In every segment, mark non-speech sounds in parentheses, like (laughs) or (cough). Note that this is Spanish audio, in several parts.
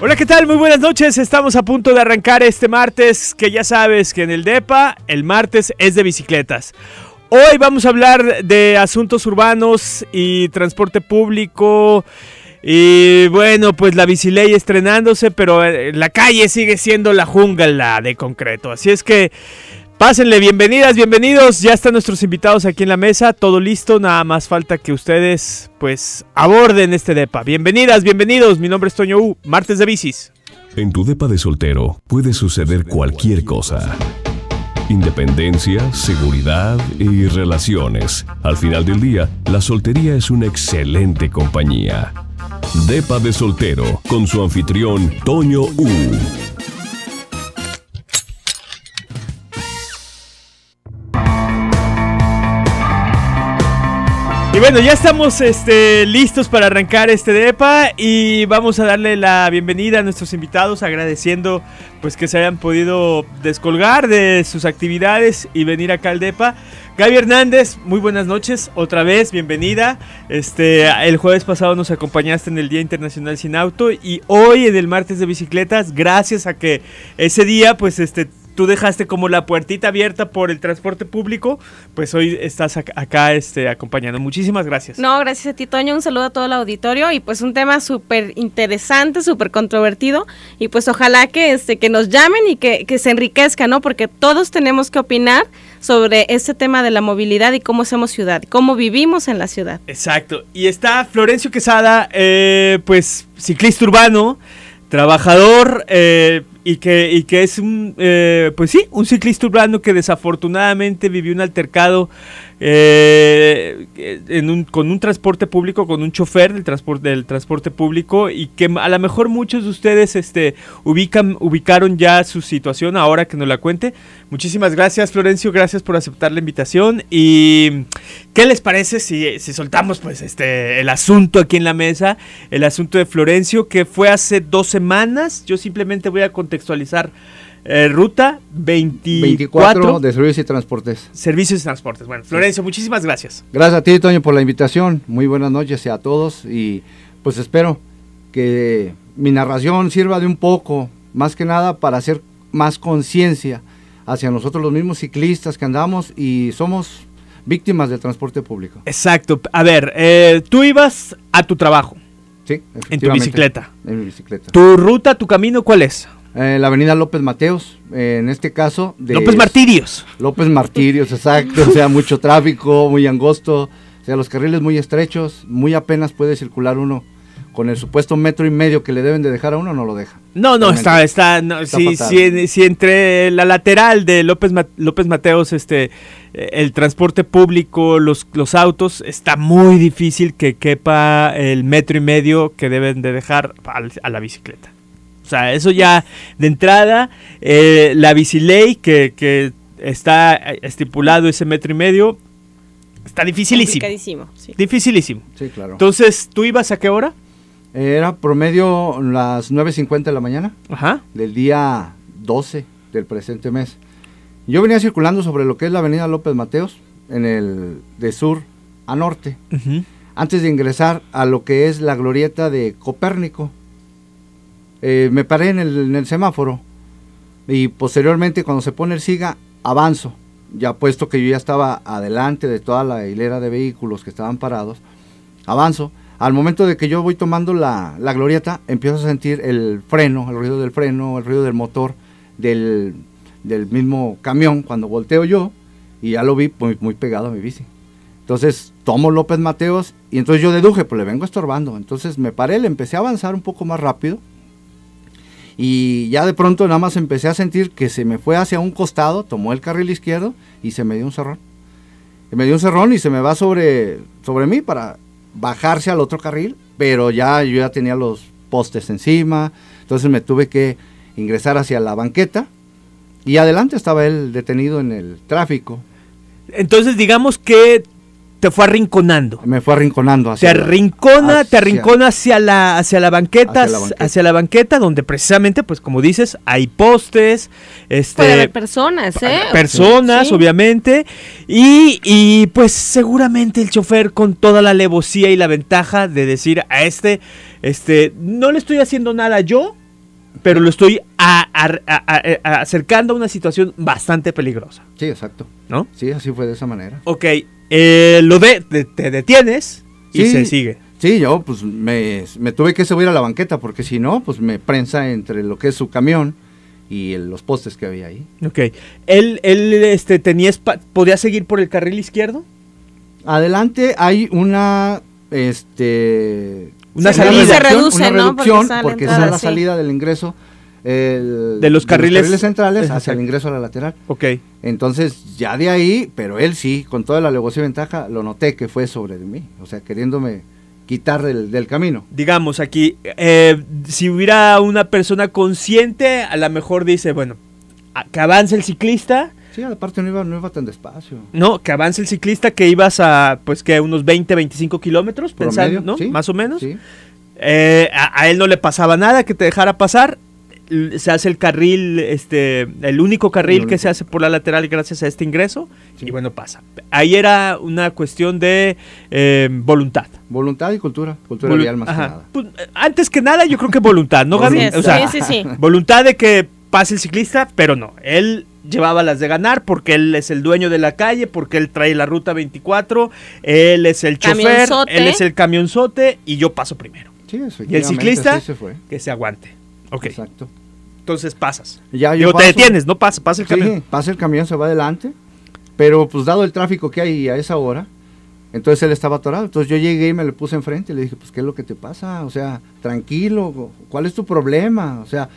Hola, ¿qué tal? Muy buenas noches. Estamos a punto de arrancar este martes, que ya sabes que en el DEPA el martes es de bicicletas. Hoy vamos a hablar de asuntos urbanos y transporte público. Y bueno, pues la ley estrenándose, pero eh, la calle sigue siendo la jungla de concreto. Así es que Pásenle, bienvenidas, bienvenidos. Ya están nuestros invitados aquí en la mesa, todo listo, nada más falta que ustedes pues aborden este DEPA. Bienvenidas, bienvenidos, mi nombre es Toño U, martes de bicis. En tu DEPA de soltero puede suceder cualquier cosa. Independencia, seguridad y relaciones. Al final del día, la soltería es una excelente compañía. DEPA de soltero, con su anfitrión Toño U. Y bueno, ya estamos este, listos para arrancar este DEPA y vamos a darle la bienvenida a nuestros invitados agradeciendo pues que se hayan podido descolgar de sus actividades y venir acá al DEPA. Gaby Hernández, muy buenas noches, otra vez, bienvenida. Este, el jueves pasado nos acompañaste en el Día Internacional Sin Auto y hoy en el martes de bicicletas, gracias a que ese día pues este tú dejaste como la puertita abierta por el transporte público, pues hoy estás acá este, acompañando. Muchísimas gracias. No, gracias a ti, Toño. Un saludo a todo el auditorio y pues un tema súper interesante, súper controvertido y pues ojalá que, este, que nos llamen y que, se enriquezca, ¿no? Porque todos tenemos que opinar sobre este tema de la movilidad y cómo hacemos ciudad, cómo vivimos en la ciudad. Exacto. Y está Florencio Quesada, eh, pues ciclista urbano, trabajador, eh, y que, y que es un, eh, pues sí, un ciclista urbano que desafortunadamente vivió un altercado eh, con un transporte público, con un chofer del transporte, del transporte público y que a lo mejor muchos de ustedes este, ubican, ubicaron ya su situación ahora que nos la cuente. Muchísimas gracias Florencio, gracias por aceptar la invitación y ¿qué les parece si, soltamos pues este, el asunto aquí en la mesa? El asunto de Florencio que fue hace dos semanas, yo simplemente voy a contextualizar eh, ruta 24, de Servicios y Transportes. Servicios y Transportes. Bueno, Florencio, muchísimas gracias. Gracias a ti, Toño, por la invitación. Muy buenas noches a todos y pues espero que mi narración sirva de un poco, más que nada, para hacer más conciencia hacia nosotros los mismos ciclistas que andamos y somos víctimas del transporte público. Exacto. A ver, eh, tú ibas a tu trabajo. Sí, En tu bicicleta. En mi bicicleta. ¿Tu ruta, tu camino cuál es? Eh, la avenida López Mateos, eh, en este caso. De López Martirios. López Martirios, exacto. o sea, mucho tráfico, muy angosto. O sea, los carriles muy estrechos, muy apenas puede circular uno. Con el supuesto metro y medio que le deben de dejar a uno, no lo deja. No, no, está, está, si, entre la lateral de López, López Mateos, este, eh, el transporte público, los, los autos, está muy difícil que quepa el metro y medio que deben de dejar a la bicicleta. O sea, eso ya de entrada, eh, la biciley que, que está eh, estipulado ese metro y medio, está dificilísimo. Dificilísimo. Sí, claro. Entonces, ¿tú ibas a qué hora? Eh, era promedio las 9.50 de la mañana del día 12 del presente mes. Yo venía circulando sobre lo que es la avenida López Mateos, en el de sur a norte, antes de ingresar a lo que es la glorieta de Copérnico. Eh, me paré en el, semáforo y posteriormente cuando se pone el SIGA, avanzo. Ya puesto que yo ya estaba adelante de toda la hilera de vehículos que estaban parados, avanzo. Al momento de que yo voy tomando la, la glorieta, empiezo a sentir el freno, el ruido del freno, el ruido del motor del, mismo camión cuando volteo yo y ya lo vi muy, muy pegado a mi bici. Entonces tomo López Mateos y entonces yo deduje, pues le vengo estorbando. Entonces me paré, le empecé a avanzar un poco más rápido y ya de pronto nada más empecé a sentir que se me fue hacia un costado, tomó el carril izquierdo y se me dio un cerrón. Me dio un cerrón y se me va sobre, sobre mí para bajarse al otro carril, pero ya yo ya tenía los postes encima, entonces me tuve que ingresar hacia la banqueta y adelante estaba él detenido en el tráfico. Entonces digamos que te fue arrinconando. Me fue arrinconando. Hacia te arrincona, te arrincona hacia la, hacia la banqueta, hacia la banqueta, donde precisamente, pues como dices, hay postes, este, personas, ¿eh? Ah, personas, obviamente, y, y pues seguramente el chofer con toda la alevosía y la ventaja de decir a este, este, no le estoy haciendo nada yo, pero lo estoy acercando a una situación bastante peligrosa. Sí, exacto. ¿No? Sí, así fue de esa manera. Ok, eh, lo de, te, detienes y se sigue. Sí, yo pues me, tuve que subir a la banqueta porque si no, pues me prensa entre lo que es su camión y los postes que había ahí. Ok, él, él este, tenía podía seguir por el carril izquierdo. Adelante hay una este una salida, reduce, ¿no? porque, es la salida del ingreso de los carriles, centrales hacia el ingreso a la lateral. Ok. Entonces, ya de ahí, pero él sí, con toda la legocía y ventaja, lo noté que fue sobre mí, o sea, queriéndome quitar del, camino. Digamos, aquí, eh, si hubiera una persona consciente, a lo mejor dice, bueno, que avance el ciclista. Sí, aparte no iba, no iba tan despacio. No, que avance el ciclista, que ibas a, pues, que unos 20, 25 kilómetros, pensando, ¿no? Más o menos. Eh, a él no le pasaba nada que te dejara pasar se hace el carril, este, el único carril que se hace por la lateral gracias a este ingreso, y bueno, pasa. Ahí era una cuestión de eh, voluntad. Voluntad y cultura, cultura vial más que nada. Pues, eh, antes que nada, yo creo que voluntad, ¿no, (laughs) Gaby? Sí, o sí, sí, voluntad de que pase el ciclista, pero no, él llevaba las de ganar porque él es el dueño de la calle, porque él trae la ruta 24, él es el chofer, él es el camionzote y yo paso primero. y el ciclista que se aguante. Exacto. Entonces pasas. Ya, yo te detienes, no pasa, pasa el sí, Pasa el camión, se va adelante. Pero pues dado el tráfico que hay a esa hora, entonces él estaba atorado. Entonces yo llegué y me lo puse enfrente y le dije, pues ¿qué es lo que te pasa? O sea, tranquilo, ¿cuál es tu problema? O sea...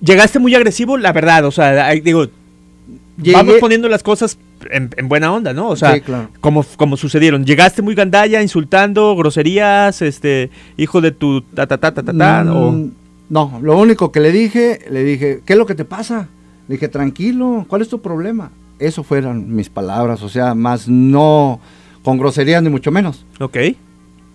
Llegaste muy agresivo, la verdad, o sea, digo, vamos poniendo las cosas en, buena onda, ¿no? O sea, como, como sucedieron. Llegaste muy gandalla, insultando, groserías, este, hijo de tu ta ta ta ta mm, no, lo único que le dije, le dije, ¿qué es lo que te pasa? Le dije, tranquilo, ¿cuál es tu problema? Eso fueron mis palabras, o sea, más no con groserías ni mucho menos. Ok.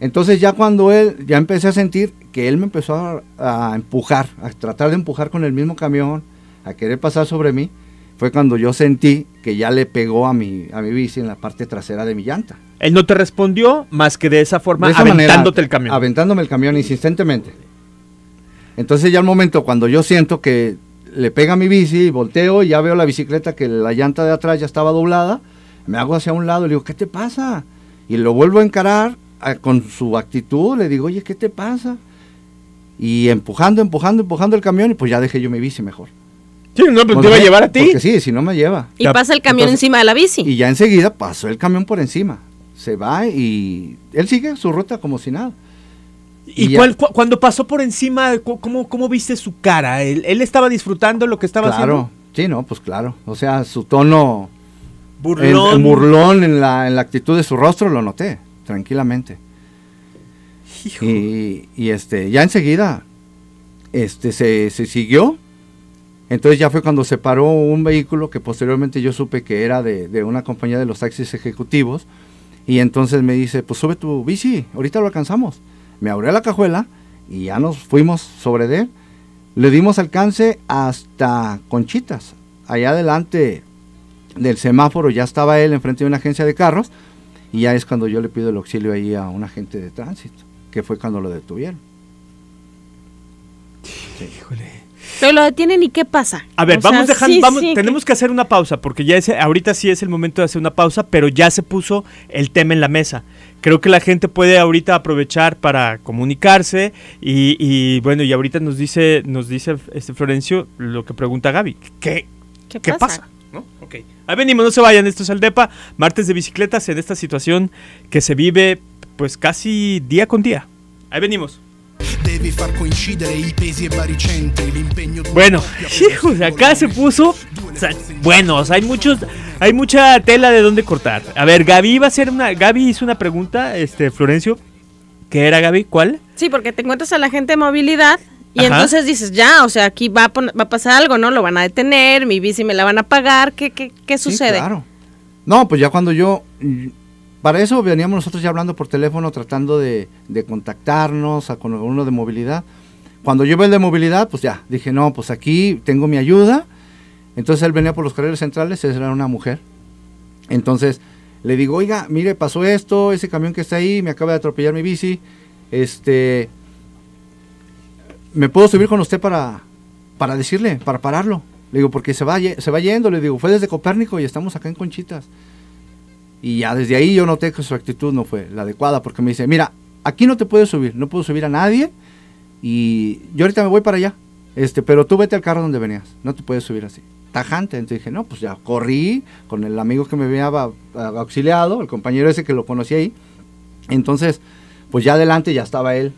Entonces ya cuando él, ya empecé a sentir que él me empezó a, empujar, a tratar de empujar con el mismo camión, a querer pasar sobre mí, fue cuando yo sentí que ya le pegó a mi, a mi bici en la parte trasera de mi llanta. Él no te respondió más que de esa forma, aventándote el camión. Aventándome el camión insistentemente. Entonces ya al momento cuando yo siento que le pega mi bici, volteo y ya veo la bicicleta que la llanta de atrás ya estaba doblada, me hago hacia un lado y le digo, ¿qué te pasa? Y lo vuelvo a encarar con su actitud, le digo, oye, ¿qué te pasa? Y empujando, empujando, empujando el camión y pues ya dejé yo mi bici mejor. Sí, no, pero pues te iba a llevar a ti. Porque sí, si no me lleva. Y pasa el camión encima de la bici. Y ya enseguida pasó el camión por encima. Se va y él sigue su ruta como si nada. ¿Y, cuál, cuando pasó por encima, cómo, viste su cara? ¿Él, ¿Él, estaba disfrutando lo que estaba claro. haciendo? Claro, sí, no, pues claro. O sea, su tono burlón, burlón en, la, actitud de su rostro lo noté, tranquilamente. Y, este, ya enseguida este, se, se siguió. Entonces ya fue cuando se paró un vehículo que posteriormente yo supe que era de una compañía de los taxis ejecutivos. Y entonces me dice, pues sube tu bici, ahorita lo alcanzamos me abrió la cajuela y ya nos fuimos sobre de él. Le dimos alcance hasta Conchitas. Allá adelante del semáforo ya estaba él enfrente de una agencia de carros y ya es cuando yo le pido el auxilio ahí a un agente de tránsito, que fue cuando lo detuvieron. Híjole. Pero lo detienen y qué pasa. A ver, vamos dejando, vamos, tenemos que... hacer una pausa, porque ya es, ahorita sí es el momento de hacer una pausa, pero ya se puso el tema en la mesa. Creo que la gente puede ahorita aprovechar para comunicarse y, bueno, y ahorita nos dice, nos dice este Florencio lo que pregunta Gaby. ¿Qué, ¿Qué, pasa? Ahí venimos, no se vayan, esto es Aldepa martes de bicicletas en esta situación que se vive pues casi día con día. Ahí venimos. E bueno, (laughs) hijos, acá se puso o hay muchos hay mucha tela de dónde cortar. A ver, Gaby va a hacer una Gaby hizo una pregunta, este Florencio, ¿qué era Gaby? ¿Cuál? Sí, porque te encuentras a la gente de movilidad y entonces dices, ya, o sea, aquí va a, pasar algo, ¿no? Lo van a detener, mi bici me la van a pagar, ¿qué, qué, qué sucede? claro. No, pues ya cuando yo para eso veníamos nosotros ya hablando por teléfono, tratando de, contactarnos a, con uno de movilidad. Cuando yo veo el de movilidad, pues ya, dije, no, pues aquí tengo mi ayuda. Entonces él venía por los carriles centrales, era una mujer. Entonces le digo, oiga, mire, pasó esto, ese camión que está ahí, me acaba de atropellar mi bici. Este, ¿me puedo subir con usted para, para decirle, para pararlo? Le digo, porque se va, se va yendo, le digo, fue desde Copérnico y estamos acá en Conchitas. Y ya desde ahí yo noté que su actitud no fue la adecuada porque me dice, mira, aquí no te puedes subir, no puedo subir a nadie y yo ahorita me voy para allá. Este, pero tú vete al carro donde venías, no te puedes subir así. Tajante, entonces dije, no, pues ya corrí con el amigo que me había auxiliado, el compañero ese que lo conocí ahí. Entonces, pues ya adelante ya estaba él,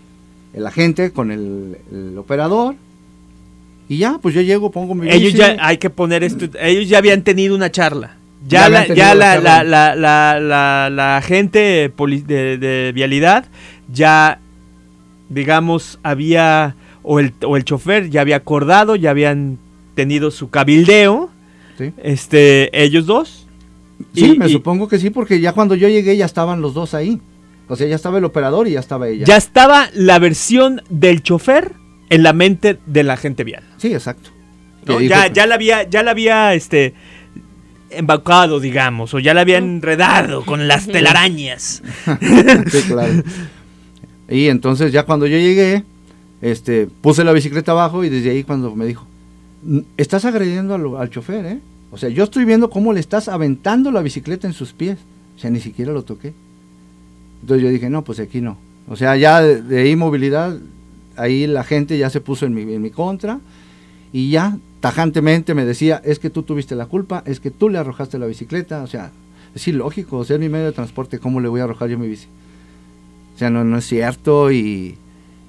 el agente con el, operador, y ya, pues yo llego, pongo mi. Ellos ya, hay que poner esto. Ellos ya habían tenido una charla. Ya, la, ya gente de, vialidad ya, digamos, había, o el, chofer ya había acordado, ya habían tenido su cabildeo, este, ellos dos. Sí, me supongo que sí, porque ya cuando yo llegué ya estaban los dos ahí. O sea, ya estaba el operador y ya estaba ella. Ya estaba la versión del chofer en la mente de la gente vial. Sí, exacto. ya, ya la había, ya la había, este, embaucado, digamos, o ya la había enredado con las telarañas. (laughs) sí, claro. (laughs) Y entonces ya cuando yo llegué, este, puse la bicicleta abajo y desde ahí cuando me dijo, estás agrediendo al, chofer, ¿eh? O sea, yo estoy viendo cómo le estás aventando la bicicleta en sus pies. O sea, ni siquiera lo toqué. Entonces yo dije, no, pues aquí no. O sea, ya de, de inmovilidad, ahí la gente ya se puso en mi, en mi contra y ya tajantemente me decía, es que tú tuviste la culpa, es que tú le arrojaste la bicicleta, o sea, es ilógico, sea, es mi medio de transporte, ¿cómo le voy a arrojar yo mi bici? O sea, no, no es cierto y,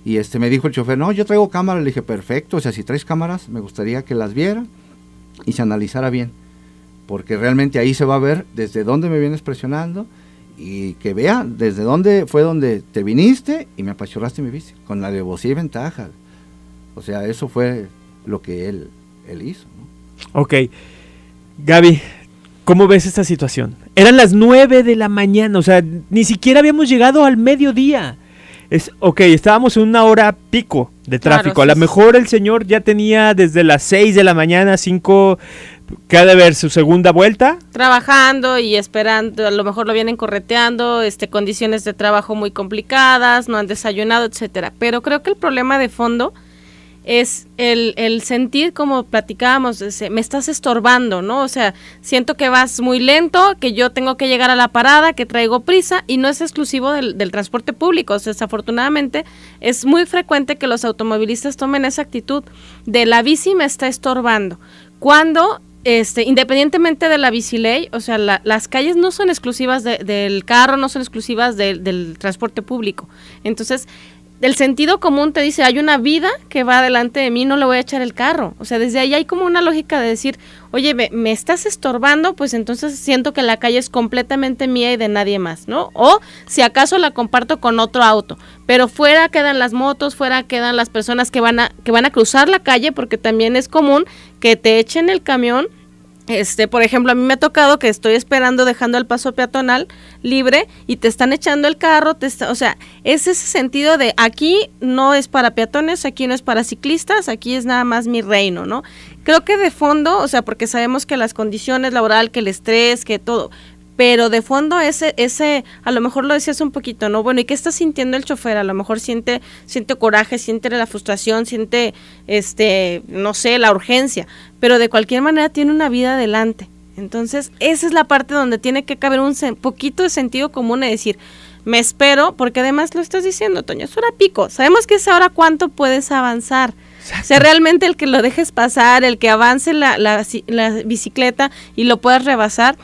este me dijo el chofer, no, yo traigo cámara le dije, perfecto, o sea, si traes cámaras, me gustaría que las viera y se analizara bien, porque realmente ahí se va a ver desde dónde me vienes presionando y que vea desde dónde fue donde te viniste y me apachurraste mi bici, con la vos y ventaja. O sea, eso fue lo que él él hizo. Ok. Gaby, ¿cómo ves esta situación? Eran las 9 de la mañana, o sea, ni siquiera habíamos llegado al mediodía. Es, ok, estábamos en una hora pico de tráfico. a lo mejor el señor ya tenía desde las 6 de la mañana, 5, que ha de ver su segunda vuelta. Trabajando y esperando, a lo mejor lo vienen correteando, este, condiciones de trabajo muy complicadas, no han desayunado, etcétera. Pero creo que el problema de fondo es el, sentir, como platicábamos, me estás estorbando, ¿no? O sea, siento que vas muy lento, que yo tengo que llegar a la parada, que traigo prisa, y no es exclusivo del, transporte público. O sea, desafortunadamente es muy frecuente que los automovilistas tomen esa actitud de la bici me está estorbando. Cuando este, independientemente de la ley, o sea, las calles no son exclusivas del carro, no son exclusivas del transporte público. Entonces, del sentido común te dice, hay una vida que va delante de mí, no le voy a echar el carro. O sea, desde ahí hay como una lógica de decir, oye, me, me, estás estorbando, pues entonces siento que la calle es completamente mía y de nadie más, ¿no? O si acaso la comparto con otro auto, pero fuera quedan las motos, fuera quedan las personas que van a, que van a cruzar la calle, porque también es común que te echen el camión este, por ejemplo, a mí me ha tocado que estoy esperando dejando el paso peatonal libre y te están echando el carro, te está, o sea, es ese sentido de aquí no es para peatones, aquí no es para ciclistas, aquí es nada más mi reino, ¿no? Creo que de fondo, o sea, porque sabemos que las condiciones laboral, que el estrés, que todo, pero de fondo ese, ese, a lo mejor lo decías un poquito, ¿no? Bueno, ¿y qué está sintiendo el chofer? A lo mejor siente, siente coraje, siente la frustración, siente, este, no sé, la urgencia, pero de cualquier manera tiene una vida adelante. Entonces, esa es la parte donde tiene que caber un poquito de sentido común de decir, me espero, porque además lo estás diciendo, Toño, es hora pico. Sabemos que es ahora cuánto puedes avanzar. sea, realmente el que lo dejes pasar, el que avance la, la, la bicicleta y lo puedas rebasar,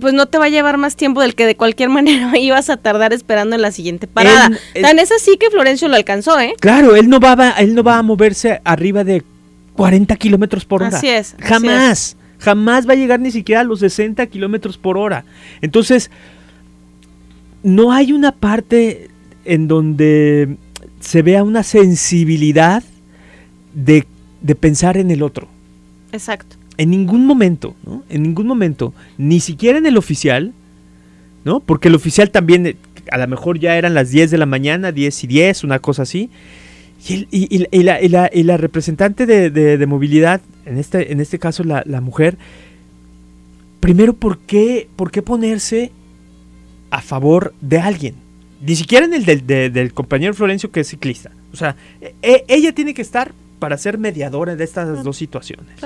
pues no te va a llevar más tiempo del que de cualquier (laughs) manera ibas a tardar esperando en la siguiente parada. Tan es así que Florencio lo alcanzó, ¿eh? Claro, él no va a, él no va a moverse arriba de 40 kilómetros por hora. Así es. Jamás, jamás va a llegar ni siquiera a los 60 kilómetros por hora. Entonces, no hay una parte en donde se vea una sensibilidad de pensar en el otro. Exacto en ningún momento, ¿no? En ningún momento, ni siquiera en el oficial, ¿no? Porque el oficial también, eh, a lo mejor ya eran las 10 de la mañana, 10 y 10, una cosa así. Y, la, representante de, movilidad, en este, en este caso la, mujer, primero, ¿por qué, ¿por qué ponerse a favor de alguien? Ni siquiera en el del, compañero Florencio que es ciclista. O sea, e, e, ella tiene que estar para ser mediadora de estas dos situaciones.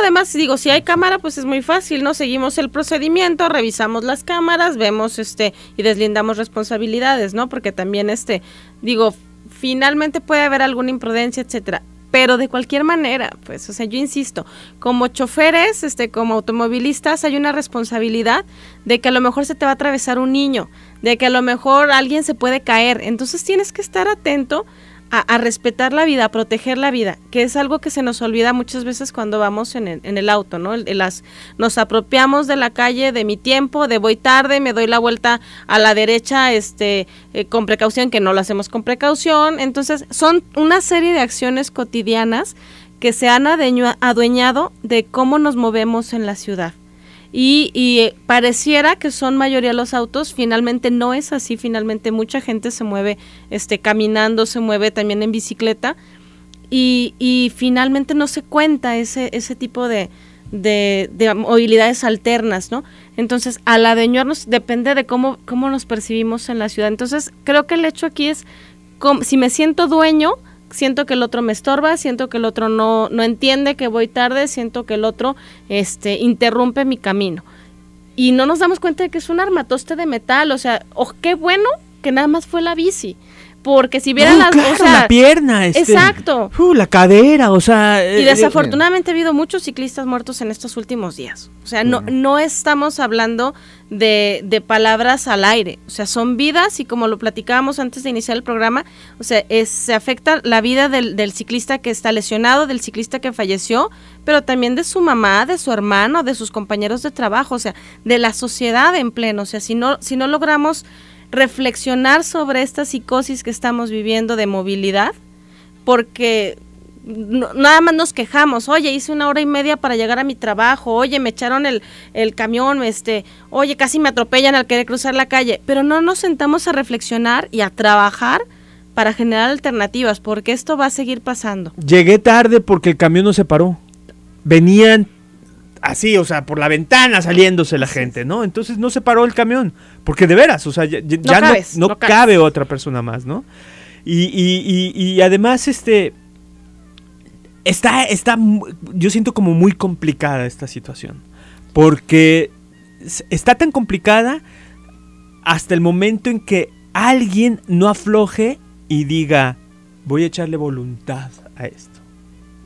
además, digo, si hay cámara, pues es muy fácil, ¿no? Seguimos el procedimiento, revisamos las cámaras, vemos este y deslindamos responsabilidades, ¿no? Porque también este, digo, finalmente puede haber alguna imprudencia, etcétera. Pero de cualquier manera, pues, o sea, yo insisto, como choferes, este, como automovilistas, hay una responsabilidad de que a lo mejor se te va a atravesar un niño, de que a lo mejor alguien se puede caer. Entonces tienes que estar atento a, respetar la vida, a proteger la vida, que es algo que se nos olvida muchas veces cuando vamos en el, auto, ¿no? nos apropiamos de la calle, de mi tiempo, de voy tarde, me doy la vuelta a la derecha este, eh, con precaución, que no lo hacemos con precaución. Entonces, son una serie de acciones cotidianas que se han adueñado de cómo nos movemos en la ciudad. Y, eh, pareciera que son mayoría los autos, finalmente no es así, finalmente mucha gente se mueve este, caminando, se mueve también en bicicleta y, finalmente no se cuenta ese, tipo de, movilidades alternas, ¿no? Entonces, al adueñarnos depende de cómo, cómo nos percibimos en la ciudad. Entonces, creo que el hecho aquí es, si me siento dueño, siento que el otro me estorba, siento que el otro no, entiende que voy tarde, siento que el otro este, interrumpe mi camino. Y no nos damos cuenta de que es un armatoste de metal, o sea, oh, qué bueno que nada más fue la bici porque si vieran uh, las la pierna, este, exacto, uh, la cadera, o sea, y eh, eh, desafortunadamente ha habido muchos ciclistas muertos en estos últimos días. O sea, no no estamos hablando de, de palabras al aire, o sea, son vidas y como lo platicábamos antes de iniciar el programa, o sea, se afecta la vida del, del ciclista que está lesionado, del ciclista que falleció, pero también de su mamá, de su hermano, de sus compañeros de trabajo, o sea, de la sociedad en pleno, o sea, si no si no logramos reflexionar sobre esta psicosis que estamos viviendo de movilidad, porque nada más nos quejamos, oye, hice una hora y media para llegar a mi trabajo, oye, me echaron el, el, camión, este, oye, casi me atropellan al querer cruzar la calle, pero no nos sentamos a reflexionar y a trabajar para generar alternativas, porque esto va a seguir pasando. Llegué tarde porque el camión no se paró. Venían así, o sea, por la ventana saliéndose la gente, ¿no? Entonces no se paró el camión, porque de veras, o sea, ya, no, cabe otra persona más, ¿no? Y, además, este, está, está, yo siento como muy complicada esta situación, porque está tan complicada hasta el momento en que alguien no afloje y diga, voy a echarle voluntad a esto,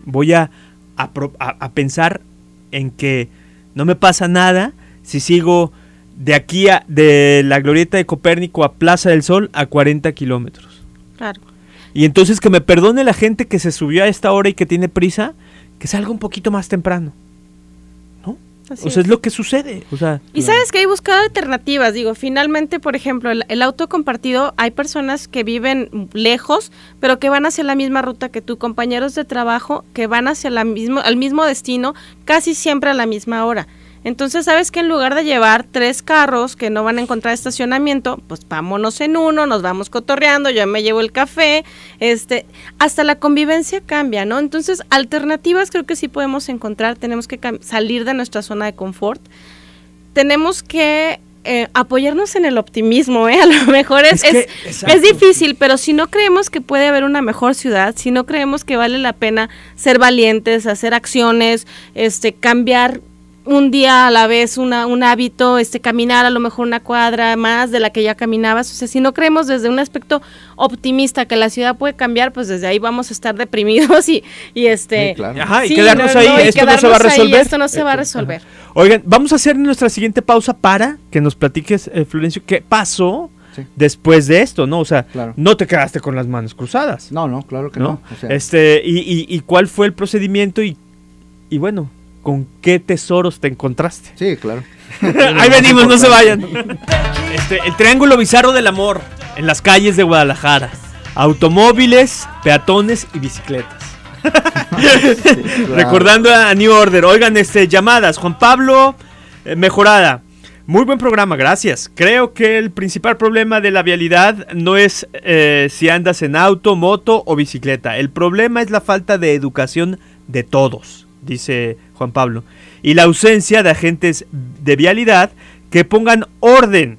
voy a, a pensar en que no me pasa nada si sigo de aquí a, de la glorieta de Copérnico a Plaza del Sol a 40 kilómetros. Claro. Y entonces que me perdone la gente que se subió a esta hora y que tiene prisa, que salga un poquito más temprano o sea, es. lo que sucede. O sea, y sabes que hay buscado alternativas. Digo, finalmente, por ejemplo, el, auto compartido, hay personas que viven lejos, pero que van hacia la misma ruta que tú, compañeros de trabajo, que van hacia la mismo, al mismo destino, casi siempre a la misma hora. Entonces, ¿sabes que En lugar de llevar tres carros que no van a encontrar estacionamiento, pues vámonos en uno, nos vamos cotorreando, yo me llevo el café, este, hasta la convivencia cambia, ¿no? Entonces, alternativas creo que sí podemos encontrar, tenemos que salir de nuestra zona de confort, tenemos que eh, apoyarnos en el optimismo, ¿eh? A lo mejor es, es, difícil, pero si no creemos que puede haber una mejor ciudad, si no creemos que vale la pena ser valientes, hacer acciones, este, cambiar un día a la vez un hábito, este, caminar a lo mejor una cuadra más de la que ya caminabas. O sea, si no creemos desde un aspecto optimista que la ciudad puede cambiar, pues desde ahí vamos a estar deprimidos y, y este... y quedarnos ahí, esto no se va a resolver. esto no se va a resolver. Oigan, vamos a hacer nuestra siguiente pausa para que nos platiques, eh, Florencio, qué pasó después de esto, ¿no? O sea, no te quedaste con las manos cruzadas. No, no, claro que no. Este, y, y, y, cuál fue el procedimiento y, y bueno, con qué tesoros te encontraste. Sí, claro. (laughs) Ahí venimos, no se vayan. Este, el triángulo bizarro del amor en las calles de Guadalajara. Automóviles, peatones y bicicletas. Recordando a New Order. Oigan, este, llamadas. Juan Pablo eh, Mejorada. Muy buen programa, gracias. Creo que el principal problema de la vialidad no es eh, si andas en auto, moto o bicicleta. El problema es la falta de educación de todos dice Juan Pablo, y la ausencia de agentes de vialidad que pongan orden.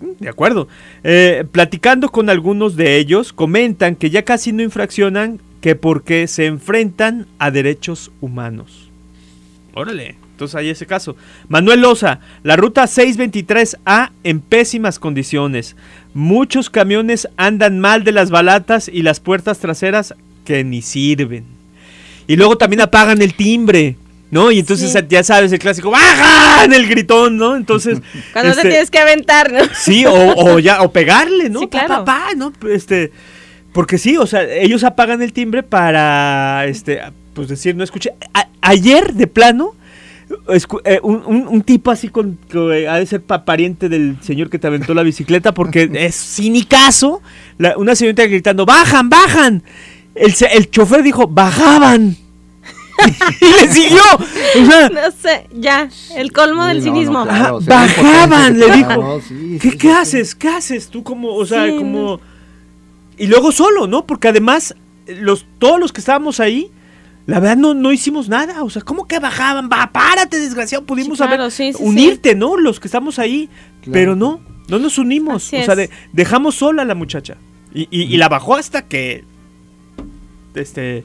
¿Mm? De acuerdo. Eh, platicando con algunos de ellos, comentan que ya casi no infraccionan que porque se enfrentan a derechos humanos. Órale, entonces hay ese caso. Manuel Loza, la ruta 623A en pésimas condiciones. Muchos camiones andan mal de las balatas y las puertas traseras que ni sirven. Y luego también apagan el timbre. ¿No? Y entonces ya sabes el clásico, ¡bajan! el gritón, ¿no? Entonces. (laughs) Cuando te este, tienes que aventar, ¿no? Sí, o, ya, o pegarle, ¿no? Sí, claro. Papá, ¿no? Este. Porque sí, o sea, ellos apagan el timbre para este. Pues decir, no escuché. ayer, de plano, eh, un, un, tipo así con que eh, ha de ser pariente del señor que te aventó la bicicleta porque (laughs) es sin caso, una señorita gritando, bajan, bajan el, chofer dijo, bajaban. (laughs) y le siguió. no sé, ya, el colmo del cinismo. bajaban, le dijo. ¿Qué, haces? ¿Qué haces tú como, o sea, como... Y luego solo, ¿no? Porque además, los, todos los que estábamos ahí, la verdad no, no hicimos nada. O sea, ¿cómo que bajaban? Va, párate, desgraciado. Pudimos unirte, ¿no? Los que estamos ahí. Pero no, no nos unimos. o sea, dejamos sola a la muchacha. y la bajó hasta que este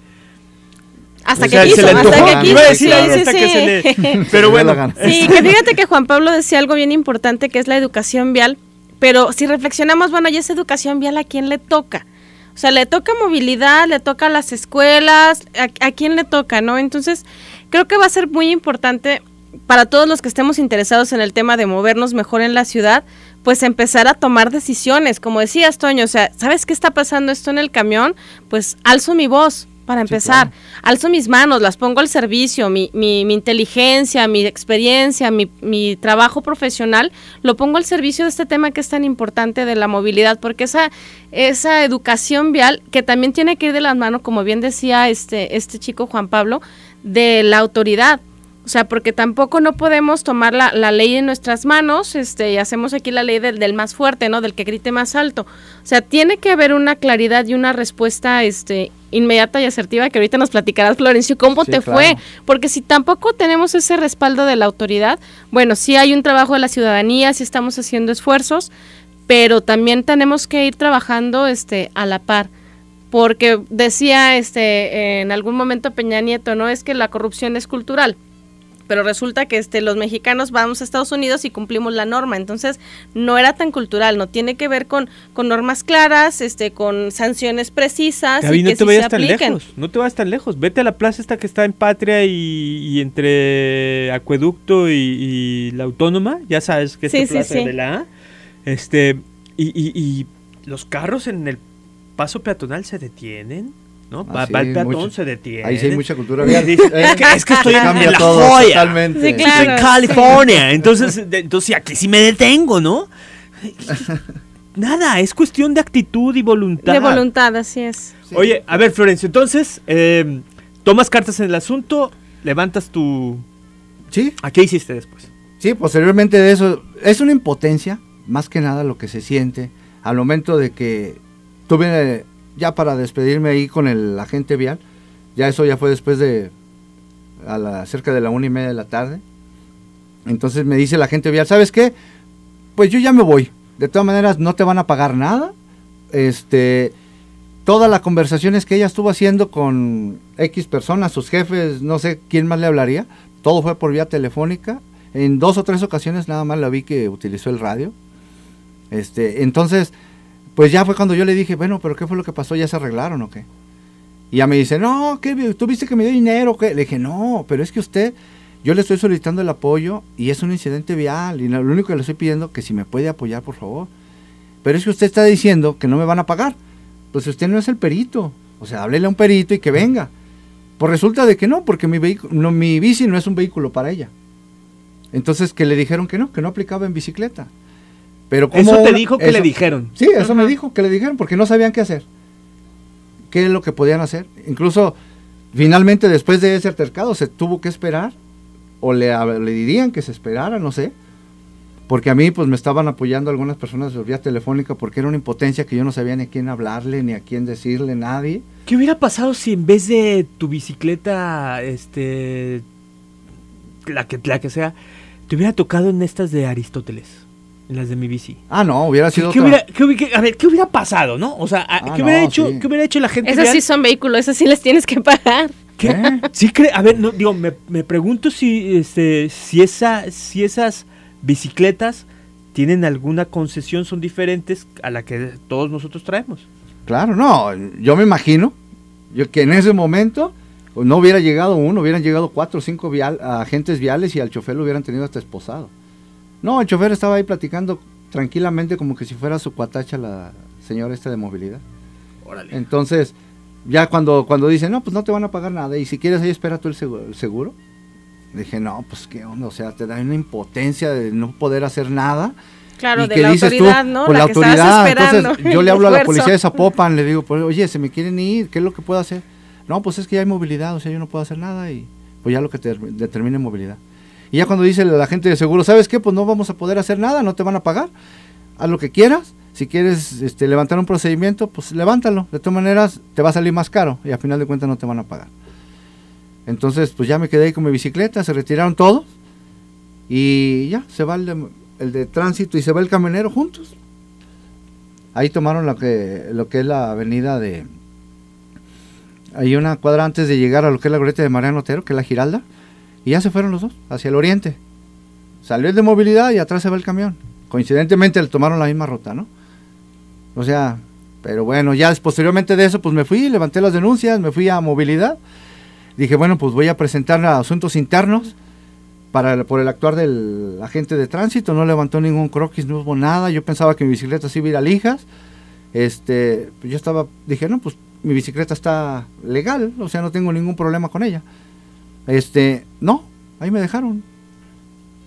hasta que quiso, hasta que Pero bueno. Sí, que fíjate que Juan Pablo decía algo bien importante que es la educación vial, pero si reflexionamos, bueno, ¿y esa educación vial a quién le toca? O sea, le toca movilidad, le toca las escuelas, a, a quién le toca, ¿no? Entonces, creo que va a ser muy importante para todos los que estemos interesados en el tema de movernos mejor en la ciudad, pues empezar a tomar decisiones. Como decías, Toño, o sea, ¿sabes qué está pasando esto en el camión? Pues alzo mi voz para empezar. Alzo mis manos, las pongo al servicio, mi, mi, mi inteligencia, mi experiencia, mi, mi, trabajo profesional, lo pongo al servicio de este tema que es tan importante de la movilidad, porque esa, esa educación vial, que también tiene que ir de las manos, como bien decía este, este chico Juan Pablo, de la autoridad sea, porque tampoco no podemos tomar la, ley en nuestras manos, este, y hacemos aquí la ley del, del, más fuerte, ¿no? Del que grite más alto. O sea, tiene que haber una claridad y una respuesta, este, inmediata y asertiva que ahorita nos platicarás, Florencio, cómo te fue. Porque si tampoco tenemos ese respaldo de la autoridad, bueno, sí hay un trabajo de la ciudadanía, sí estamos haciendo esfuerzos, pero también tenemos que ir trabajando, este, a la par porque decía este en algún momento Peña Nieto, ¿no? Es que la corrupción es cultural pero resulta que este, los mexicanos vamos a Estados Unidos y cumplimos la norma. Entonces, no era tan cultural, no tiene que ver con, con normas claras, este, con sanciones precisas. y no te vayas tan lejos, no te vayas tan lejos. Vete a la plaza esta que está en Patria y, entre Acueducto y, la Autónoma, ya sabes que es sí, plaza de la A. Este, y, y los carros en el paso peatonal se detienen ¿no? Va, el peatón, se detiene. Ahí sí hay mucha cultura eh, es, que, estoy en, todo, Estoy en California. Entonces, entonces aquí sí me detengo, ¿no? Nada, es cuestión de actitud y voluntad. De voluntad, así es. Oye, a ver, Florencio, entonces, eh, tomas cartas en el asunto, levantas tu... Sí. ¿A qué hiciste después? Sí, posteriormente de eso, es una impotencia, más que nada lo que se siente al momento de que tú tuve ya para despedirme ahí con el agente vial, ya eso ya fue después de a la, cerca de la una y media de la tarde. Entonces me dice la agente vial, ¿sabes qué? Pues yo ya me voy. De todas maneras, no te van a pagar nada. Este, todas las conversaciones que ella estuvo haciendo con X personas, sus jefes, no sé quién más le hablaría, todo fue por vía telefónica. En dos o tres ocasiones nada más la vi que utilizó el radio. Este, entonces, pues ya fue cuando yo le dije, bueno, pero ¿qué fue lo que pasó? ¿Ya se arreglaron o qué? Y ya me dice, no, ¿qué? ¿Tú viste que me dio dinero? ¿Qué? Le dije, no, pero es que usted, yo le estoy solicitando el apoyo y es un incidente vial y lo único que le estoy pidiendo es que si me puede apoyar, por favor. Pero es que usted está diciendo que no me van a pagar. Pues usted no es el perito. O sea, háblele a un perito y que venga. Por pues resulta de que no, porque mi, mi bici no es un vehículo para ella. Entonces que le dijeron que no, que no aplicaba en bicicleta eso te dijo que le dijeron. Sí, eso me dijo que le dijeron porque no sabían qué hacer. ¿Qué es lo que podían hacer? Incluso finalmente después de ese altercado se tuvo que esperar o le, le dirían que se esperara, no sé. Porque a mí pues me estaban apoyando algunas personas de vía telefónica porque era una impotencia que yo no sabía ni a quién hablarle ni a quién decirle nadie. ¿Qué hubiera pasado si en vez de tu bicicleta este la que la que sea te hubiera tocado en estas de Aristóteles? Las de mi bici. Ah, no, hubiera sido. ¿Qué Hubiera, a ver, ¿qué hubiera pasado, no? O sea, ah, ¿qué, hubiera hecho, ¿qué hubiera la gente? Esas sí son vehículos, esas sí les tienes que pagar. ¿Qué? ¿Eh? Sí, a ver, no, me, pregunto si, este, si, esa, si esas bicicletas tienen alguna concesión, son diferentes a la que todos nosotros traemos. Claro, no, yo me imagino yo, que en ese momento pues, no hubiera llegado uno, hubieran llegado cuatro o cinco agentes viales y al chofer lo hubieran tenido hasta esposado. No, el chofer estaba ahí platicando tranquilamente como que si fuera su cuatacha la señora esta de movilidad. Entonces, ya cuando, cuando dice no, pues no te van a pagar nada y si quieres ahí espera tú el seguro. El dije, no, pues qué onda, o sea, te da una impotencia de no poder hacer nada. Claro, de la autoridad, ¿no? Pues la, autoridad, entonces (laughs) yo le hablo a la policía de Zapopan, le digo, pues, oye, se me quieren ir, ¿qué es lo que puedo hacer? No, pues es que ya hay movilidad, o sea, yo no puedo hacer nada y pues ya lo que te determine movilidad. Y ya cuando dice la gente de seguro, ¿sabes qué? Pues no vamos a poder hacer nada, no te van a pagar. Haz lo que quieras. Si quieres este, levantar un procedimiento, pues levántalo. De todas maneras, te va a salir más caro y al final de cuentas no te van a pagar. Entonces, pues ya me quedé ahí con mi bicicleta, se retiraron todos y ya, se va el de, tránsito y se va el camionero juntos. Ahí tomaron lo que, lo que es la avenida de... Hay una cuadra antes de llegar a lo que es la glorieta de Mariano Otero, que es la Giralda y ya se fueron los dos, hacia el oriente. Salió el de movilidad y atrás se va el camión. Coincidentemente le tomaron la misma ruta, ¿no? O sea, pero bueno, ya posteriormente de eso, pues me fui, levanté las denuncias, me fui a movilidad. Dije, bueno, pues voy a presentar a asuntos internos para, por el actuar del agente de tránsito. No levantó ningún croquis, no hubo nada. Yo pensaba que mi bicicleta sí iba a lijas. Este, pues yo estaba, dije, no, pues mi bicicleta está legal, o sea, no tengo ningún problema con ella. Este, no, ahí me dejaron.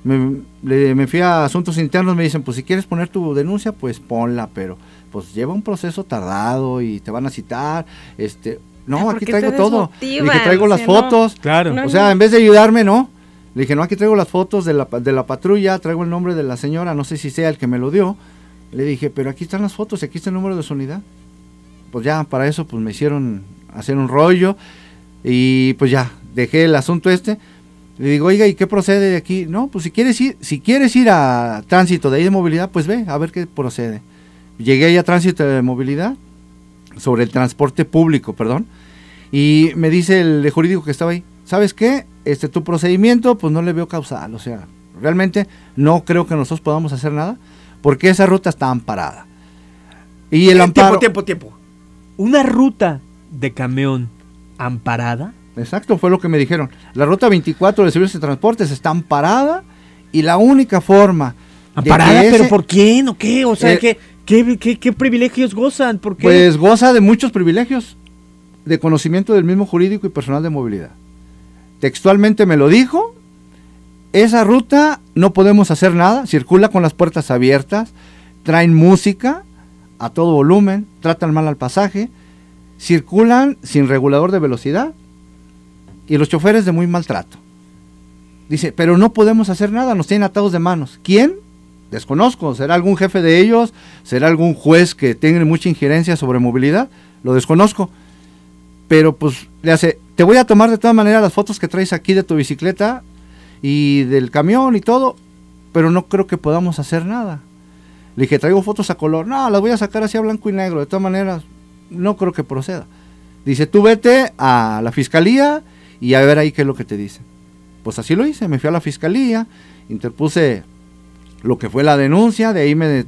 Me, fui a asuntos internos, me dicen, pues si quieres poner tu denuncia, pues ponla, pero pues lleva un proceso tardado y te van a citar, este, no, ah, aquí traigo todo, y dije traigo las fotos, claro, o sea, en vez de ayudarme, no, le dije, no, aquí traigo las fotos de la, de la patrulla, traigo el nombre de la señora, no sé si sea el que me lo dio, le dije, pero aquí están las fotos, y aquí está el número de su unidad, pues ya, para eso, pues me hicieron hacer un rollo, y pues ya, dejé el asunto este. Le digo, oiga, ¿y qué procede de aquí? No, pues si quieres ir, si quieres ir a tránsito de ahí de movilidad, pues ve, a ver qué procede. Llegué ahí a tránsito de movilidad, sobre el transporte público, perdón, y me dice el jurídico que estaba ahí, ¿sabes qué? Este, tu procedimiento, pues no le veo causal, o sea, realmente no creo que nosotros podamos hacer nada, porque esa ruta está amparada. Y el eh, amparo... Tiempo, tiempo, tiempo. Una ruta de camión amparada Exacto, fue lo que me dijeron. La ruta 24 de servicios de transportes está amparada y la única forma. ¿Amparada? ¿Pero por quién o qué? O sea, eh, ¿qué, privilegios gozan? Pues goza de muchos privilegios de conocimiento del mismo jurídico y personal de movilidad. Textualmente me lo dijo. Esa ruta no podemos hacer nada, circula con las puertas abiertas, traen música a todo volumen, tratan mal al pasaje, circulan sin regulador de velocidad, y los choferes de muy maltrato. Dice, pero no podemos hacer nada, nos tienen atados de manos. ¿Quién? Desconozco, será algún jefe de ellos, será algún juez que tenga mucha injerencia sobre movilidad, lo desconozco. Pero pues le hace, te voy a tomar de todas maneras las fotos que traes aquí de tu bicicleta y del camión y todo, pero no creo que podamos hacer nada. Le dije, traigo fotos a color, no, las voy a sacar así a blanco y negro, de todas maneras, no creo que proceda. Dice, tú vete a la fiscalía y a ver ahí qué es lo que te dice Pues así lo hice, me fui a la fiscalía, interpuse lo que fue la denuncia, de ahí me,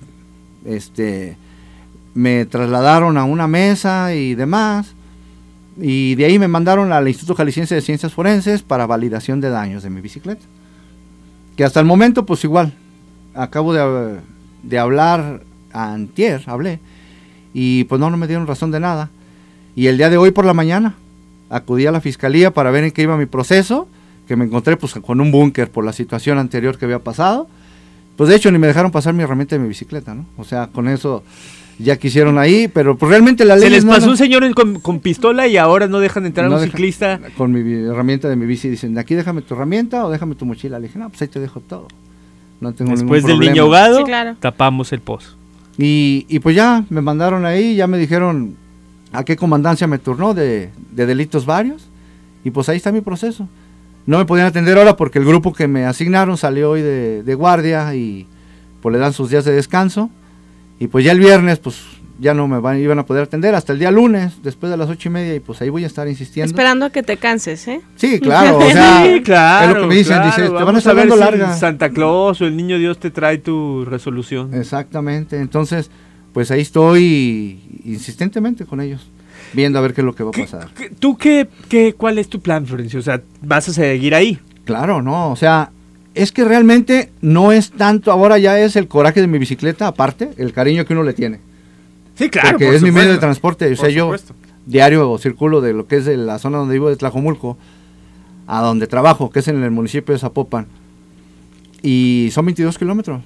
este, me trasladaron a una mesa y demás, y de ahí me mandaron al Instituto Jalisciense de Ciencias Forenses para validación de daños de mi bicicleta. Que hasta el momento, pues igual, acabo de, de hablar a antier, hablé, y pues no, no me dieron razón de nada. Y el día de hoy por la mañana acudí a la fiscalía para ver en qué iba mi proceso, que me encontré pues con un búnker por la situación anterior que había pasado. Pues de hecho ni me dejaron pasar mi herramienta de mi bicicleta, ¿no? O sea, con eso ya quisieron ahí, pero pues realmente la ley... Se les pasó un señor con, pistola y ahora no dejan entrar a un ciclista. Con mi herramienta de mi bici dicen, de aquí déjame tu herramienta o déjame tu mochila. Le dije, no, pues ahí te dejo todo. No tengo Después del niño ahogado, tapamos el pozo. y pues ya me mandaron ahí, ya me dijeron, a qué comandancia me turnó de, delitos varios y pues ahí está mi proceso. No me podían atender ahora porque el grupo que me asignaron salió hoy de, guardia y pues le dan sus días de descanso y pues ya el viernes pues ya no me van, iban a poder atender hasta el día lunes después de las ocho y media y pues ahí voy a estar insistiendo. Esperando a que te canses, ¿eh? Sí, claro, claro, (laughs) es lo que me dicen, te van a estar larga. Santa Claus o el niño Dios te trae tu resolución. Exactamente, entonces pues ahí estoy insistentemente con ellos, viendo a ver qué es lo que va a pasar. tú qué, qué, cuál es tu plan, Florencio? O sea, ¿vas a seguir ahí? Claro, no, o sea, es que realmente no es tanto, ahora ya es el coraje de mi bicicleta, aparte, el cariño que uno le tiene. Sí, claro. Que es mi medio de transporte, o sea, yo diario circulo de lo que es de la zona donde vivo de Tlajomulco, a donde trabajo, que es en el municipio de Zapopan, y son 22 kilómetros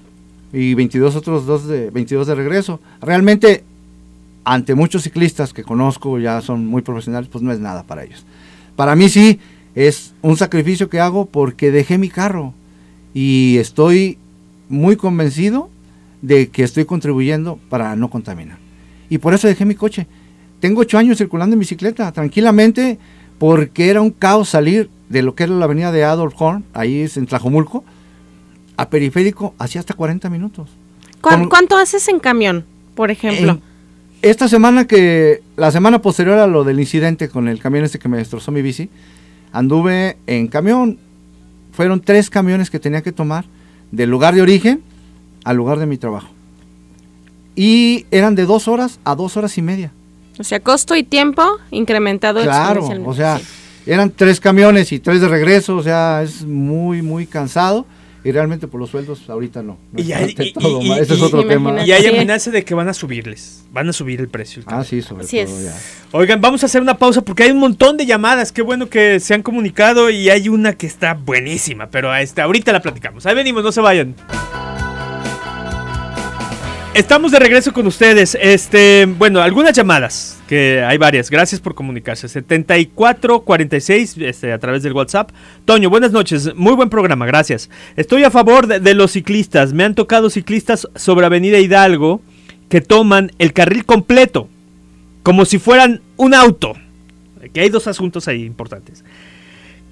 y 22 otros dos de 22 de regreso. Realmente ante muchos ciclistas que conozco ya son muy profesionales, pues no es nada para ellos. Para mí sí es un sacrificio que hago porque dejé mi carro y estoy muy convencido de que estoy contribuyendo para no contaminar. Y por eso dejé mi coche. Tengo ocho años circulando en bicicleta tranquilamente porque era un caos salir de lo que era la avenida de Adolf Horn, ahí es en Tlajomulco, a periférico hacía hasta 40 minutos. ¿Cuánto, haces en camión, por ejemplo? esta semana que, la semana posterior a lo del incidente con el camión este que me destrozó mi bici, anduve en camión. Fueron tres camiones que tenía que tomar del lugar de origen al lugar de mi trabajo. Y eran de dos horas a dos horas y media. O sea, costo y tiempo incrementado. Claro, o sea, eran tres camiones y tres de regreso, o sea, es muy, muy cansado y realmente por los sueldos ahorita no. y hay, amenaza de que van a subirles, van a subir el precio. ah, sí, sobre todo. Ya. Oigan, vamos a hacer una pausa porque hay un montón de llamadas, qué bueno que se han comunicado y hay una que está buenísima, pero ahorita la platicamos. Ahí venimos, no se vayan estamos de regreso con ustedes. Este, bueno, algunas llamadas, que hay varias. Gracias por comunicarse. 7446 este, a través del WhatsApp. Toño, buenas noches. Muy buen programa, gracias. Estoy a favor de, de los ciclistas. Me han tocado ciclistas sobre Avenida Hidalgo que toman el carril completo, como si fueran un auto. Que hay dos asuntos ahí importantes.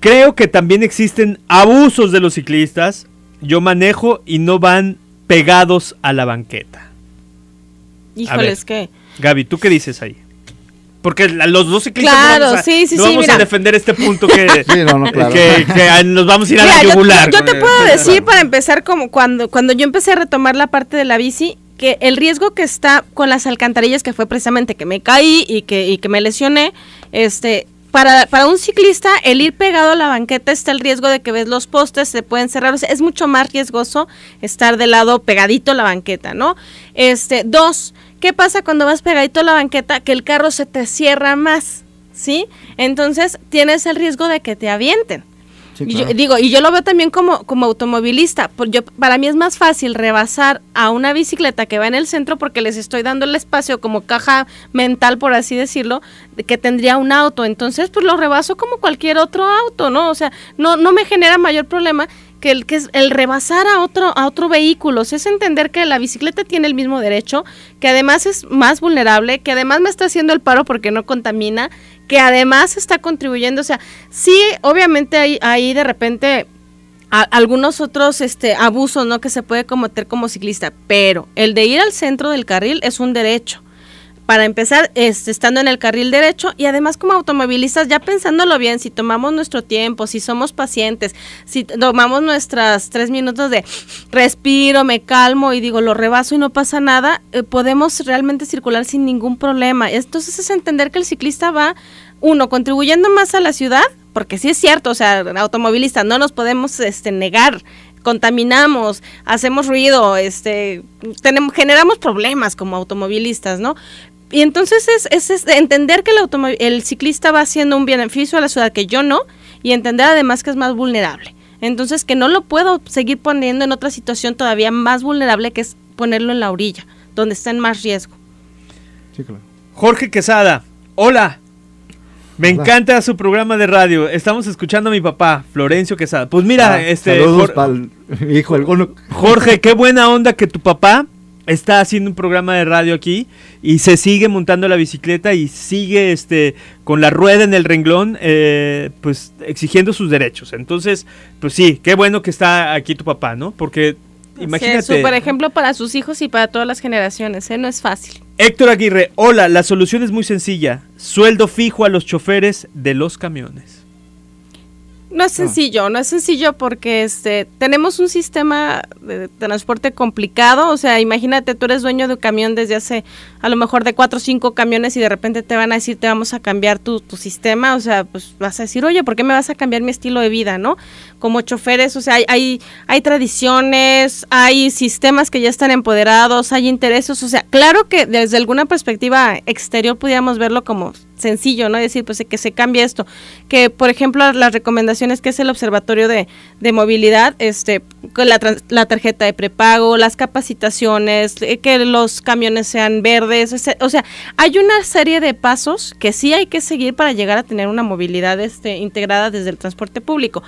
Creo que también existen abusos de los ciclistas. Yo manejo y no van pegados a la banqueta. Híjole, que. Gaby, ¿tú qué dices ahí? Porque los dos ciclistas claro, vamos, a, defender este punto que, (laughs) nos vamos a ir a la Yo, te puedo decir para empezar como cuando, cuando yo empecé a retomar la parte de la bici, que el riesgo que está con las alcantarillas, que fue precisamente que me caí y que, que me lesioné, este, para, un ciclista, el ir pegado a la banqueta está el riesgo de que ves los postes, se pueden cerrar. es mucho más riesgoso estar de lado pegadito a la banqueta, ¿no? Este, dos, ¿Qué pasa cuando vas pegadito a la banqueta? Que el carro se te cierra más, ¿sí? Entonces tienes el riesgo de que te avienten. yo, digo, y yo lo veo también como, como automovilista. Por, yo, para mí es más fácil rebasar a una bicicleta que va en el centro porque les estoy dando el espacio como caja mental, por así decirlo, que tendría un auto. Entonces, pues lo rebaso como cualquier otro auto, ¿no? O sea, no, no me genera mayor problema que el, que es el rebasar a otro, a otro vehículo, es entender que la bicicleta tiene el mismo derecho, que además es más vulnerable, que además me está haciendo el paro porque no contamina, que además está contribuyendo, o sea, sí, obviamente hay, ahí de repente algunos otros este, abusos ¿no? que se puede cometer como ciclista, pero el de ir al centro del carril es un derecho para empezar, estando en el carril derecho y además como automovilistas, ya pensándolo bien, si tomamos nuestro tiempo, si somos pacientes, si tomamos nuestras tres minutos de respiro, me calmo y digo, lo rebaso y no pasa nada, eh, podemos realmente circular sin ningún problema. Entonces es entender que el ciclista va, uno, contribuyendo más a la ciudad, porque sí es cierto, o sea, automovilistas, no nos podemos este, negar contaminamos, hacemos ruido, este, tenemos, generamos problemas como automovilistas, ¿no? Y entonces es, es, entender que el, el ciclista va haciendo un beneficio a la ciudad que yo no, y entender además que es más vulnerable. Entonces que no lo puedo seguir poniendo en otra situación todavía más vulnerable que es ponerlo en la orilla, donde está en más riesgo. Jorge Quesada, hola. Me encanta su programa de radio. Estamos escuchando a mi papá, Florencio Quesada. Pues mira, ah, este hijo Jorge, qué buena onda que tu papá está haciendo un programa de radio aquí y se sigue montando la bicicleta y sigue este con la rueda en el renglón eh, pues exigiendo sus derechos entonces pues sí qué bueno que está aquí tu papá no porque imagínate sí, super ejemplo para sus hijos y para todas las generaciones ¿eh? no es fácil Héctor Aguirre hola la solución es muy sencilla sueldo fijo a los choferes de los camiones no es ah. sencillo, no. es sencillo porque este tenemos un sistema de transporte complicado, o sea, imagínate, tú eres dueño de un camión desde hace a lo mejor de cuatro o cinco camiones y de repente te van a decir, te vamos a cambiar tu, sistema, o sea, pues vas a decir, oye, ¿por qué me vas a cambiar mi estilo de vida, no? Como choferes, o sea, hay, hay, hay tradiciones, hay sistemas que ya están empoderados, hay intereses, o sea, claro que desde alguna perspectiva exterior pudiéramos verlo como sencillo, ¿no? Decir, pues que se cambie esto. Que, por ejemplo, las recomendaciones que es el Observatorio de, Movilidad, este, la, la, tarjeta de prepago, las capacitaciones, eh, que los camiones sean verdes, o sea, hay una serie de pasos que sí hay que seguir para llegar a tener una movilidad este, integrada desde el transporte público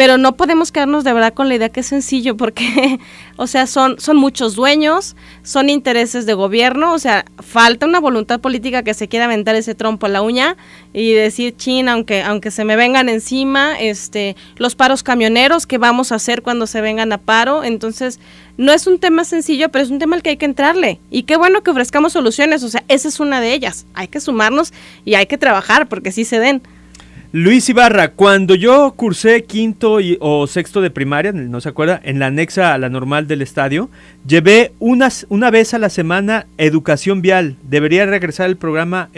pero no podemos quedarnos de verdad con la idea que es sencillo, porque, (laughs) o sea, son, son muchos dueños, son intereses de gobierno, o sea, falta una voluntad política que se quiera aventar ese trompo a la uña y decir, chin, aunque, aunque se me vengan encima, este, los paros camioneros que vamos a hacer cuando se vengan a paro, entonces, no es un tema sencillo, pero es un tema al que hay que entrarle. Y qué bueno que ofrezcamos soluciones, o sea, esa es una de ellas, hay que sumarnos y hay que trabajar porque sí se den. Luis Ibarra, cuando yo cursé quinto o sexto de primaria, no se acuerda, en la anexa a la normal del estadio, llevé unas, una vez a la semana educación vial. Debería regresar el programa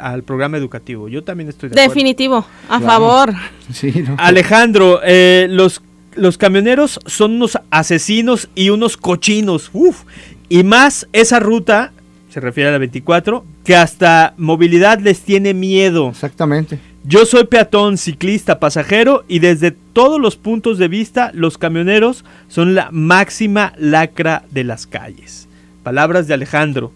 al programa educativo. Yo también estoy de acuerdo. Definitivo, a favor. Sí, Alejandro, eh, los, los camioneros son unos asesinos y unos cochinos. Uf. Y más esa ruta, se refiere a la 24, que hasta movilidad les tiene miedo. Exactamente. Yo soy peatón, ciclista, pasajero y desde todos los puntos de vista los camioneros son la máxima lacra de las calles. Palabras de Alejandro.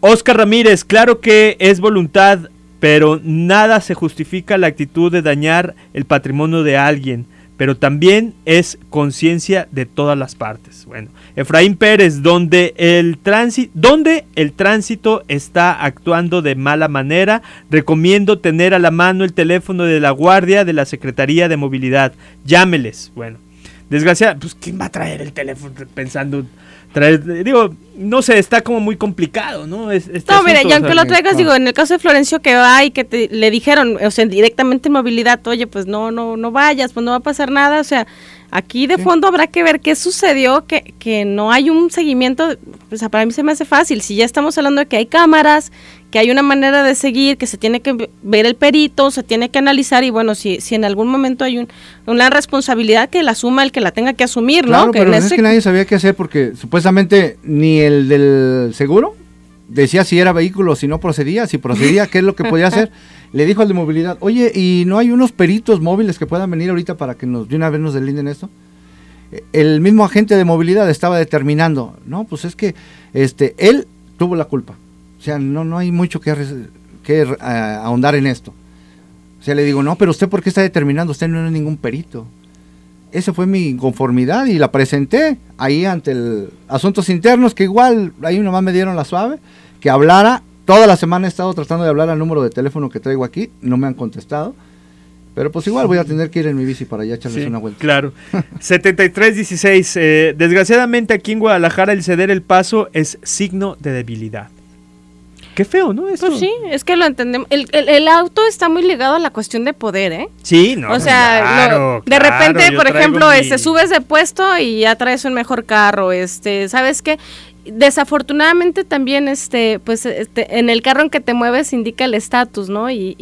Oscar Ramírez, claro que es voluntad, pero nada se justifica la actitud de dañar el patrimonio de alguien pero también es conciencia de todas las partes. Bueno, Efraín Pérez, donde el, tránsito, donde el tránsito está actuando de mala manera, recomiendo tener a la mano el teléfono de la guardia de la Secretaría de Movilidad. Llámeles. Bueno, desgraciado, pues ¿quién va a traer el teléfono pensando digo, no sé, está como muy complicado, ¿no? Este no, mira, y aunque lo traigas, digo, en el caso de Florencio que va y que le dijeron, o sea, directamente movilidad, oye, pues no, no, no vayas, pues no va a pasar nada, o sea, aquí de fondo habrá que ver qué sucedió, que, que no hay un seguimiento, o sea, para mí se me hace fácil, si ya estamos hablando de que hay cámaras, que hay una manera de seguir, que se tiene que ver el perito, se tiene que analizar y bueno, si, si en algún momento hay una responsabilidad que la suma el que la tenga que asumir, ¿no? pero es que nadie sabía qué hacer porque supuestamente ni el del seguro decía si era vehículo, si no procedía, si procedía, qué es lo que podía hacer. (laughs) Le dijo al de movilidad, oye, ¿y no hay unos peritos móviles que puedan venir ahorita para que nos de una vez nos delinden esto? E, el mismo agente de movilidad estaba determinando, no, pues es que este, él tuvo la culpa o sea, no, no hay mucho que, eh, ahondar en esto. O sea, le digo, no, pero usted por qué está determinando, usted no es ningún perito. Esa fue mi inconformidad y la presenté ahí ante el Asuntos Internos, que igual ahí nomás me dieron la suave, que hablara. Toda la semana he estado tratando de hablar al número de teléfono que traigo aquí, no me han contestado. Pero pues igual voy a tener que ir en mi bici para allá echarles una vuelta. Claro. 7316. (laughs) Eh, desgraciadamente aquí en Guadalajara el ceder el paso es signo de debilidad. Qué feo, ¿no? Pues sí, es que lo entendemos. El, auto está muy ligado a la cuestión de poder, ¿eh? Sí, no. O sea, de repente, por ejemplo, este, subes de puesto y ya traes un mejor carro, este, ¿sabes qué? Desafortunadamente también, este, pues, este, en el carro en que te mueves indica el estatus, ¿no? Y,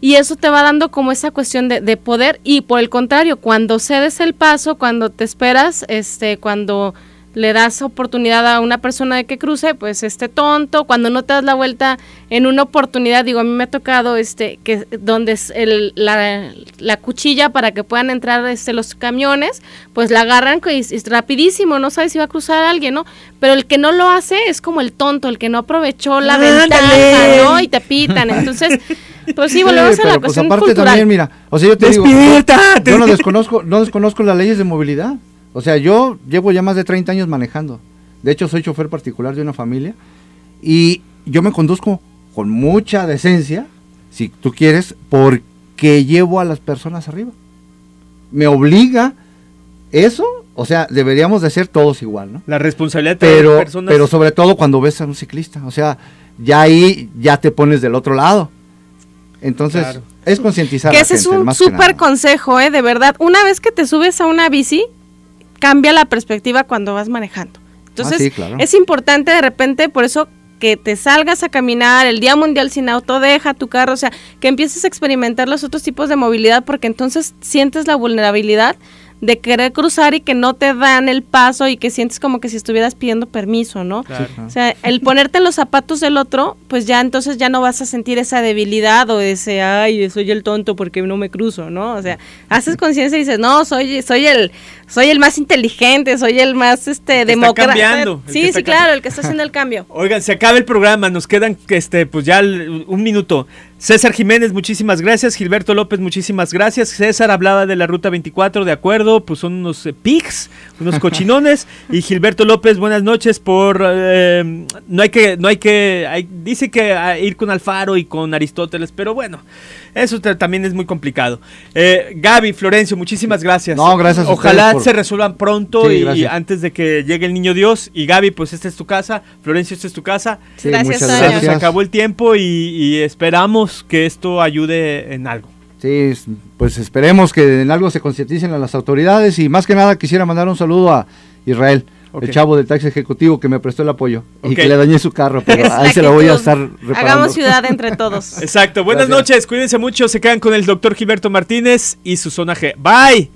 eso te va dando como esa cuestión de, poder y por el contrario, cuando cedes el paso, cuando te esperas, este, cuando le das oportunidad a una persona de que cruce, pues este tonto, cuando no te das la vuelta en una oportunidad, digo, a mí me ha tocado este que donde es la, cuchilla para que puedan entrar este los camiones, pues la agarran y, rapidísimo, no sabes si va a cruzar alguien, ¿no? Pero el que no lo hace es como el tonto, el que no aprovechó la ¡Ándale! ¿no? Y te pitan. Entonces, pues sí, volvemos a la pues, cuestión aparte o sea, yo te digo, desconozco, no desconozco las leyes de movilidad. O sea, yo llevo ya más de 30 años manejando. De hecho, soy chofer particular de una familia y yo me conduzco con mucha decencia, si tú quieres, porque llevo a las personas arriba. Me obliga eso, o sea, deberíamos de ser todos igual, ¿no? La responsabilidad de pero, las personas. Pero sobre todo cuando ves a un ciclista, o sea, ya ahí ya te pones del otro lado. Entonces, es concientizar. ese es un súper consejo, ¿eh? De verdad, una vez que te subes a una bici, cambia la perspectiva cuando vas manejando. Entonces, ah, es importante de repente, por eso que te salgas a caminar, el Día Mundial sin auto, deja tu carro, o sea, que empieces a experimentar los otros tipos de movilidad porque entonces sientes la vulnerabilidad de querer cruzar y que no te dan el paso y que sientes como que si estuvieras pidiendo permiso, ¿no? O sea, el ponerte los zapatos del otro, pues ya entonces ya no vas a sentir esa debilidad o ese, ay, soy el tonto porque no me cruzo, ¿no? O sea, haces conciencia y dices, no, soy, soy el, soy el más inteligente, soy el más, este, democrático. Sí, sí, claro, el que está haciendo el cambio. (laughs) Oigan, se acaba el programa, nos quedan, este, pues ya un minuto. César Jiménez, muchísimas gracias. Gilberto López, muchísimas gracias. César hablaba de la Ruta 24, de acuerdo, pues son unos eh, pigs, unos (laughs) cochinones. y Gilberto López, buenas noches por... Eh, no hay que... No hay que hay, dice que ah, ir con Alfaro y con Aristóteles, pero bueno. Eso también es muy complicado. Eh, Gaby, Florencio, muchísimas gracias. No, gracias. A Ojalá se resuelvan pronto y, antes de que llegue el niño Dios. Y Gaby, pues esta es tu casa. Florencio, esta es tu casa. gracias, a Se acabó el tiempo y, y esperamos que esto ayude en algo. Sí, pues esperemos que en algo se concienticen a las autoridades y más que nada quisiera mandar un saludo a Israel. El chavo del taxi ejecutivo que me prestó el apoyo y que le dañé su carro, pero ahí se lo voy a estar reparando. Hagamos ciudad entre todos. (laughs) Exacto. Buenas noches, cuídense mucho. Se quedan con el doctor Gilberto Martínez y su zona G. Bye.